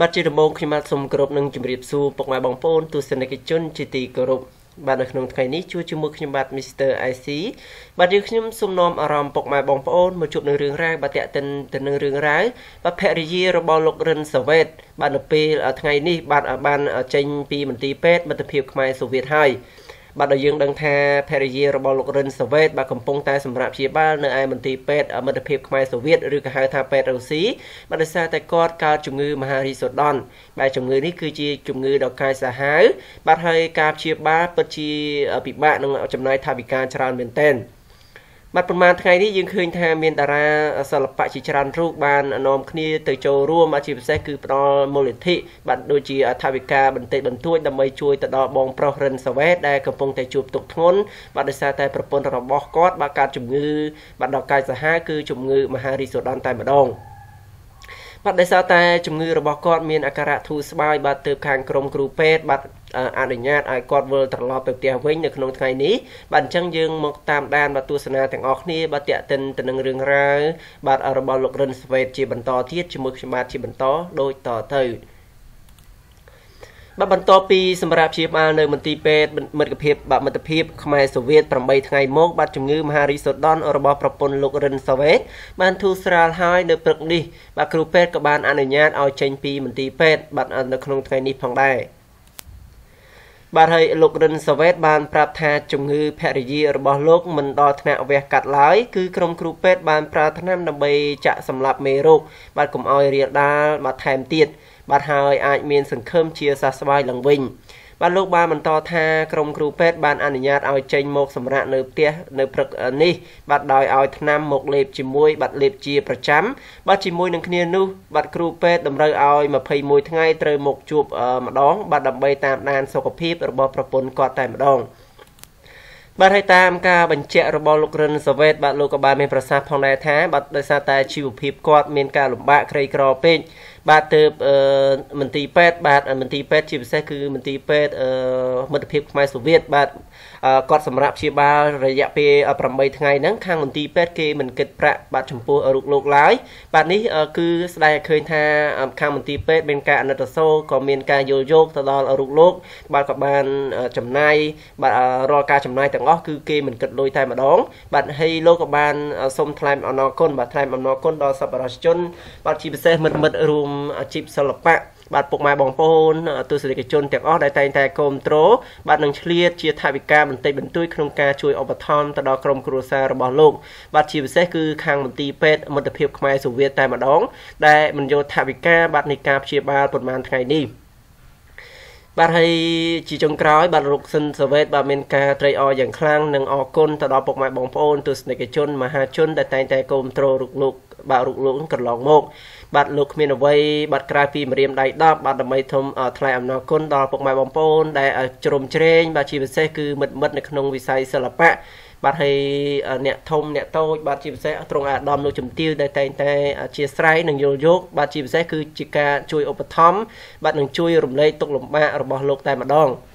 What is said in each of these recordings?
បាទជាដំបូងខ្ញុំបាទសូមគោរពនិងជម្រាបសួរពុកម៉ែបងប្អូនទស្សនិកជនជាទីគោរពបាទនៅក្នុងថ្ងៃនេះជួបជាមួយខ្ញុំបាទ Mr. IC បាទយើងខ្ញុំសូមនាំអារម្មណ៍ពុកម៉ែបងប្អូនមកជួបនឹងរឿងរ៉ាវបាទតេតិនទៅនឹងរឿងរ៉ាវបាទភរិយារបស់លោករិនសាវ៉េតបាទនៅពេលថ្ងៃនេះបាទបានចេញពីមន្ទីរពេទ្យមិត្តភាពខ្មែរសូវៀតហើយបាទដោយយើងដឹងថាភរិយារបស់លោករិនសាវេតបាទកំពុងតែសម្រាប់ព្យាបាលនៅឯមន្ទីរពេទ្យមិត្តភាពខ្មែរសូវៀតឬក៏ហៅថាពេទ្យរុស្ស៊ីបាទដោយសារតែគាត់កើតជំងឺ មហារីសូដុនបាទជំងឺនេះគឺជាជំងឺដ៏កាយសាហាវបាទហើយការព្យាបាលពិតជាពិបាកនឹងចំណាយថវិកាច្រើនមែនទែន។បាត់ប្រហែលថ្ងៃនេះយើងឃើញថាមានតារាសិល្បៈជាច្រើនរូបបាននាំគ្នាទៅចូលរួមជាពិសេសគឺផ្ដល់មូលនិធិ បាទដូចជាថវិកាបន្តិចបន្តួចដើម្បីជួយទៅដល់បងប្រុសរិនសាវ៉េដែលកំពុងតែជួបទុក្ខធ្ងន់បាទដោយសារតែប្រពន្ធរបស់គាត់បាទកើតជំងឺ បាទដល់កាយសាហាវគឺជំងឺ មហារីកសូដានតែម្ដងបាទដោយសារតែជំងឺរបស់គាត់ មានអាការៈធូរស្បើយបាទទៅខាងក្រមគ្រូពេទ្យបាទអនុញ្ញាតឲ្យគាត់វិលត្រឡប់ទៅផ្ទះវិញនៅក្នុងថ្ងៃនេះបាទអញ្ចឹងយើងមក តាមដានបាទទស្សនាទាំងអស់គ្នាបាទតេតិនទៅនឹងរឿងរ៉ាវបាទរបស់លោករិនស្វេតជាបន្តទៀតជាមួយខ្ញុំបាទជាបន្តដូចតទៅបាទបន្តពីសម្រាប់ព្យាបាលនៅមន្ទីរពេទ្យមិត្តភាពបាទមិត្តភាពខ្មែរសូវៀត8ថ្ងៃមក បាទជំងឺមហារីសូដុនរបស់ប្រពន្ធលោករិនសាវ៉េតបានធូរស្រាលហើយនៅព្រឹក នេះបាទគ្រូពេទ្យក៏បាន អនុញ្ញាតឲ្យចេញពី មន្ទីរពេទ្យបាទនៅក្នុងថ្ងៃនេះផងដែរ។បាទហើយលោករិនសាវ៉េតបានប្រាប់ថាជំងឺភរិយារបស់លោកមិនដល់ថ្នាក់វះកាត់ឡើយគឺក្រុមគ្រូពេទ្យបានប្រើថ្នាំដើម្បីចាក់សម្លាប់មេរោគបាទកុំឲ្យរាលដាលបាទថែមទៀតបាទហើយអាចមានសង្ឃឹមជាសះស្បើយឡើងវិញ។បាទលោកបានបន្តថាក្រមគ្រូពេទ្យបានអនុញ្ញាតឲ្យចេញមកសម្រាកនៅផ្ទះនៅព្រឹកនេះបាទដោយឲ្យថ្នាំមកលេបជាមួយបាទលេបជាប្រចាំបាទជាមួយនឹងគ្នានោះបាទគ្រូពេទ្យតម្រូវឲ្យ21ថ្ងៃត្រូវមកជួបម្ដង បាទដើម្បីតាមដានសុខភាព របស់ប្រពន្ធគាត់តែម្ដងបាទហើយតាមការបញ្ជាក់របស់លោករិនសាវ៉េតបាទលោកក៏បានមានប្រសាសន៍ផងដែរថាបាទដោយសារតែជីវភាពគាត់មានការលំបាកក្រីក្រពេកបាទទៅមន្ទីរពេទ្យបាទមន្ទីរពេទ្យជាពិសេសគឺមន្ទីរពេទ្យមិត្តភាពខ្មែរសូវៀតបាទគាត់សម្រាប់ព្យាបាលរយៈពេល8ថ្ងៃហ្នឹងខាងមន្ទីរពេទ្យគេមិនគិតប្រាក់បាទចំពោះរូបលោកឡើយបាទនេះគឺស្ដែងឲ្យឃើញថាខាងមន្ទីរពេទ្យមានការអនុត្តសូលក៏មាន ការយល់យោគទៅដល់រូបលោក បាទក៏បានចំណាយបាទរាល់ការចំណាយទាំងអស់គឺគេមិនគិតលុយតែម្ដងបាទហើយលោកក៏បានសូមថ្លែងអំណរគុណបាទថ្លែងអំណរគុណដល់សប្បុរសជនបាទជាពិសេសមិត្តមិត្តរួមអាជីពសិល្បៈបាទពុកម៉ែបងប្អូន ទស្សនិកជនទាំងអស់ដែលតែងតែគ្រប់គ្រងបាទនឹងឆ្លៀតជាថវិកាបន្តិចបន្តួចក្នុងការជួយឧបត្ថម្ភទៅដល់ក្រុមគ្រួសាររបស់លោកបាទជាពិសេសគឺខាងមន្ទីរពេទ្យមិត្តភាពខ្មែរសូវៀតតែម្ដង ដែលមិនយកថវិកាបាទនៃការព្យាបាលប្រហែលថ្ងៃនេះបាទហើយជាចុងក្រោយបាទរុកសិនសាវេតបាទមានការត្រេកអរយ៉ាងខ្លាំងនិងអរគុណទៅដល់ពុកម៉ែបងប្អូន ទស្សនិកជនមហាជនដែលតែងតែគាំទ្ររុកលោកបាទរុកលោកកន្លងមកបាទលោកគ្មានអ្វីបាទក្រៅពីម្រាមដៃ10បាទដើម្បីធំថ្លែងអំណរគុណដល់ពុកម៉ែបងប្អូនដែលជ្រោមជ្រែងបាទជាពិសេសគឺមិត្តមិត្តនៅក្នុងវិស័យសិល្បៈបាទហើយអ្នកធំអ្នកតូចបាទជាពិសេសត្រង់អាដាមលោកជំទាវដែលតែងតែជាស្រ័យនិងយល់យោគបាទជាពិសេសគឺជាការជួយឧបត្ថម្ភបាទនឹងជួយរំលែកទុកលំបាករបស់លោកតែម្ដង។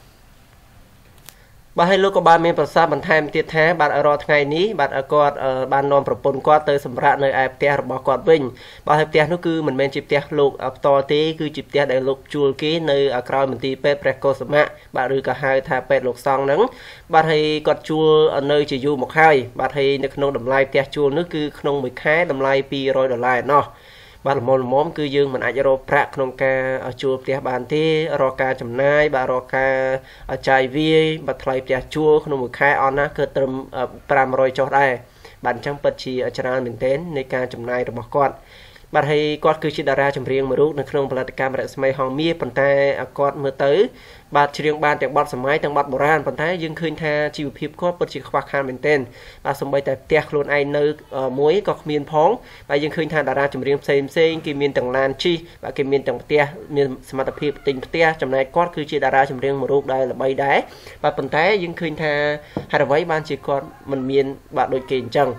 បាទហើយលោកក៏បានមានប្រសាសន៍បន្ថែមទៀតថាបាទរាល់ថ្ងៃនេះបាទគាត់បាននាំប្រពន្ធគាត់ទៅសម្រាប់នៅឯផ្ទះរបស់គាត់វិញបាទហើយផ្ទះនោះគឺមិនមែនជាផ្ទះលោកផ្ទាល់ទេគឺជាផ្ទះដែលលោកជួលគេនៅក្រៅមន្ទីរពេទ្យព្រះកុសមៈបាទឬក៏ហៅថាពេទ្យលោកសង្ឃហ្នឹងបាទហើយគាត់ជួលនៅជាយូរមកហើយបាទហើយនៅក្នុងតម្លៃផ្ទះជួលនោះគឺក្នុងមួយខែតម្លៃ200ដុល្លារឯណោះបាទល្មមល្មមគឺយើងមិនអាចរកប្រាក់ក្នុងការជួលផ្ទះបានទេរកការចំណាយបាទរកការចាយវាយបាទថ្លៃផ្ទះជួល ក្នុងមួយខែអស់ណាគឺត្រឹម500ចុះដែរបាទអញ្ចឹងពិតជាច្រើនមែនទែននៃការចំណាយរបស់គាត់បាទហើយគាត់គឺជាតារាចម្រៀងមួយរូបនៅក្នុងផលិតកម្មរស្មីហងមាសប៉ុន្តែគាត់មើលទៅបាទច្រៀងបានទាំងបទសម័យទាំងបទបុរាណប៉ុន្តែយើងឃើញថាជីវភាពគាត់ពិតជាខ្វះខាតមែនទែនបាទសម្បីតែផ្ទះខ្លួនឯងនៅមួយក៏គ្មានផងបាទយើងឃើញថាតារាចម្រៀងផ្សេងផ្សេងគេមានទាំងឡានជិះបាទគេមានទាំងផ្ទះមានសមត្ថភាពទិញផ្ទះចំណែកគាត់គឺជាតារាចម្រៀងមួយរូបដែលល្បីដែរបាទប៉ុន្តែយើងឃើញថាហេតុអ្វីបានជាគាត់មិនមាន បាទដូចគេអញ្ចឹង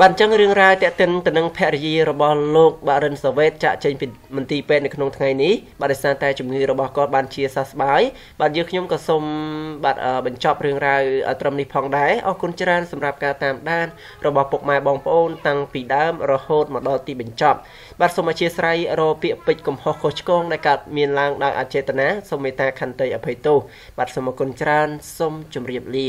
បាទអញ្ចឹងរឿងរ៉ាវតាក់ទិនទៅនឹងភរិយារបស់លោកបារិនសាវ៉េតចាក់ចេញពីមន្ទីរពេទ្យនៅក្នុងថ្ងៃនេះបាទដោយសារតែជំងឺរបស់គាត់បានជាសះស្បើយបាទយើងខ្ញុំក៏សូមបាទបញ្ចប់រឿងរ៉ាវត្រឹមនេះផងដែរអរគុណច្រើនសម្រាប់ការតាមដានរបស់ពុកម៉ែបងប្អូនតាំងពីដើមរហូតមកដល់ទីបញ្ចប់បាទសូមអធិស្ឋានរពាក្យពេចកំហុសខុសឆ្គងដែលកើតមានឡើងដោយអចេតនាសូមមេត្តាខន្តីអភ័យទោសបាទសូមអរគុណច្រើនសូមជម្រាបលា